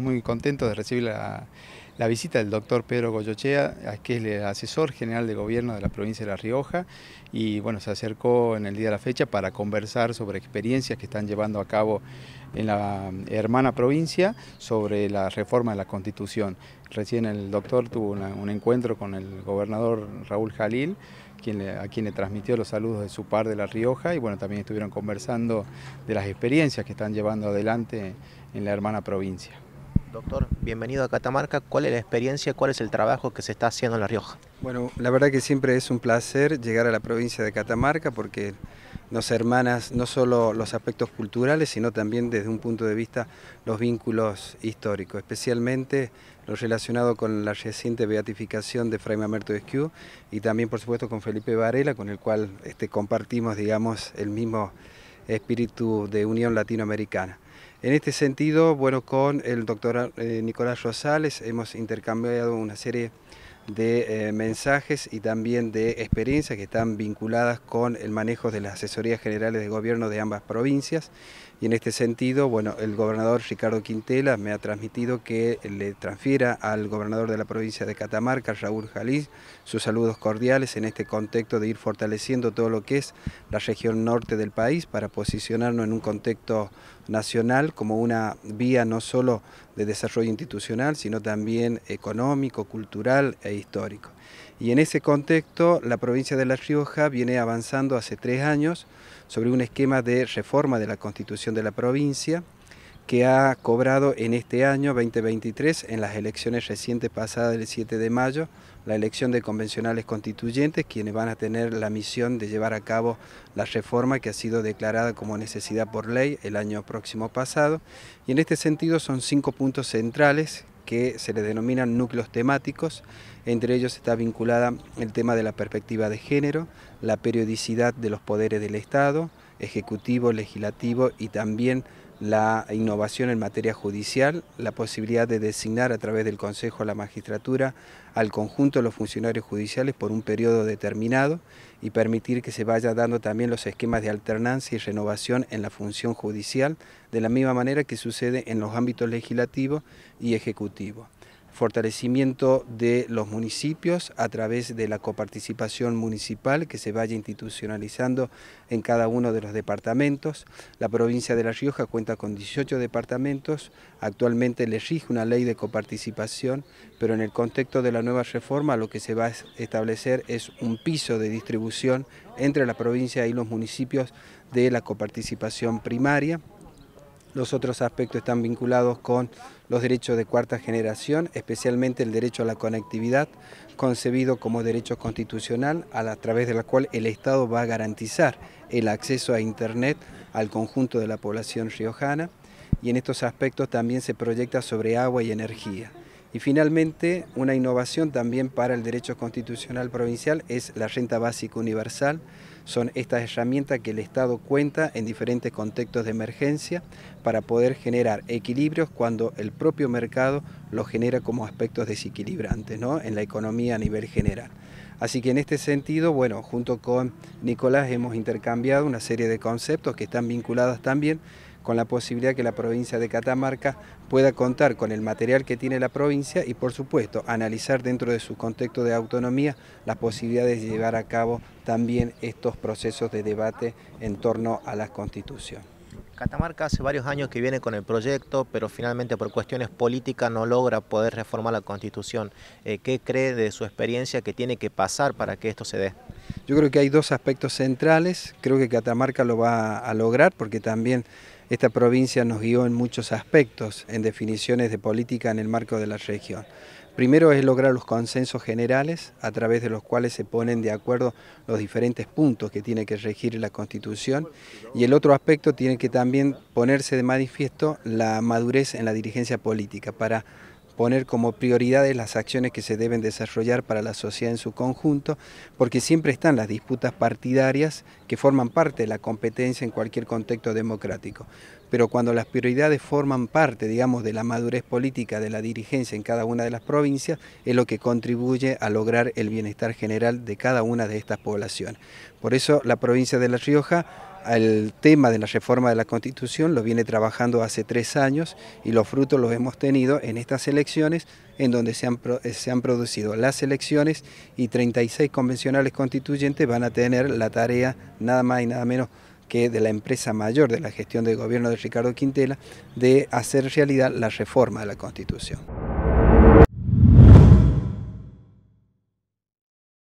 muy contentos de recibir la, visita del doctor Pedro Goyochea, que es el asesor general de gobierno de la provincia de La Rioja, y bueno, se acercó en el día de la fecha para conversar sobre experiencias que están llevando a cabo en la hermana provincia sobre la reforma de la Constitución. Recién el doctor tuvo un encuentro con el gobernador Raúl Jalil, quien a quien le transmitió los saludos de su par de La Rioja, y bueno, también estuvieron conversando de las experiencias que están llevando adelante en la hermana provincia. Doctor, bienvenido a Catamarca. ¿Cuál es la experiencia, cuál es el trabajo que se está haciendo en La Rioja? Bueno, la verdad que siempre es un placer llegar a la provincia de Catamarca porque nos hermanas no solo los aspectos culturales, sino también desde un punto de vista los vínculos históricos, especialmente lo relacionado con la reciente beatificación de Fray Mamerto Esquiú y también, por supuesto, con Felipe Varela, con el cual este, compartimos, digamos, el mismo espíritu de unión latinoamericana. En este sentido, bueno, con el doctor eh, Nicolás Rosales hemos intercambiado una serie de eh, mensajes y también de experiencias que están vinculadas con el manejo de las asesorías generales de gobierno de ambas provincias. Y en este sentido, bueno, el gobernador Ricardo Quintela me ha transmitido que le transfiera al gobernador de la provincia de Catamarca, Raúl Jalís, sus saludos cordiales en este contexto de ir fortaleciendo todo lo que es la región norte del país para posicionarnos en un contexto nacional como una vía no solo de desarrollo institucional, sino también económico, cultural e histórico. Y en ese contexto, la provincia de La Rioja viene avanzando hace tres años sobre un esquema de reforma de la constitución de la provincia, que ha cobrado en este año 2023, en las elecciones recientes pasadas del 7 de mayo, la elección de convencionales constituyentes, quienes van a tener la misión de llevar a cabo la reforma que ha sido declarada como necesidad por ley el año próximo pasado. Y en este sentido son cinco puntos centrales que se le denominan núcleos temáticos. Entre ellos está vinculada el tema de la perspectiva de género, la periodicidad de los poderes del Estado, ejecutivo, legislativo y también la innovación en materia judicial, la posibilidad de designar a través del Consejo a la Magistratura al conjunto de los funcionarios judiciales por un periodo determinado y permitir que se vaya dando también los esquemas de alternancia y renovación en la función judicial, de la misma manera que sucede en los ámbitos legislativo y ejecutivo fortalecimiento de los municipios a través de la coparticipación municipal que se vaya institucionalizando en cada uno de los departamentos. La provincia de La Rioja cuenta con 18 departamentos, actualmente le rige una ley de coparticipación, pero en el contexto de la nueva reforma lo que se va a establecer es un piso de distribución entre la provincia y los municipios de la coparticipación primaria. Los otros aspectos están vinculados con los derechos de cuarta generación, especialmente el derecho a la conectividad, concebido como derecho constitucional, a, través de la cual el Estado va a garantizar el acceso a Internet al conjunto de la población riojana. Y en estos aspectos también se proyecta sobre agua y energía. Y finalmente, una innovación también para el derecho constitucional provincial es la renta básica universal. Son estas herramientas que el Estado cuenta en diferentes contextos de emergencia para poder generar equilibrios cuando el propio mercado los genera como aspectos desequilibrantes ¿no? en la economía a nivel general. Así que en este sentido, bueno, junto con Nicolás hemos intercambiado una serie de conceptos que están vinculados también con la posibilidad que la provincia de Catamarca pueda contar con el material que tiene la provincia y por supuesto analizar dentro de su contexto de autonomía las posibilidades de llevar a cabo también estos procesos de debate en torno a la Constitución. Catamarca hace varios años que viene con el proyecto, pero finalmente por cuestiones políticas no logra poder reformar la Constitución. Eh, ¿Qué cree de su experiencia que tiene que pasar para que esto se dé? Yo creo que hay dos aspectos centrales. Creo que Catamarca lo va a lograr porque también esta provincia nos guió en muchos aspectos, en definiciones de política en el marco de la región. Primero es lograr los consensos generales a través de los cuales se ponen de acuerdo los diferentes puntos que tiene que regir la Constitución y el otro aspecto tiene que también ponerse de manifiesto la madurez en la dirigencia política para poner como prioridades las acciones que se deben desarrollar para la sociedad en su conjunto, porque siempre están las disputas partidarias que forman parte de la competencia en cualquier contexto democrático. Pero cuando las prioridades forman parte, digamos, de la madurez política de la dirigencia en cada una de las provincias, es lo que contribuye a lograr el bienestar general de cada una de estas poblaciones. Por eso la provincia de La Rioja el tema de la reforma de la Constitución lo viene trabajando hace tres años y los frutos los hemos tenido en estas elecciones en donde se han, eh, producido las elecciones y 36 convencionales constituyentes van a tener la tarea nada más y nada menos que de la empresa mayor de la gestión del gobierno de Ricardo Quintela de hacer realidad la reforma de la Constitución.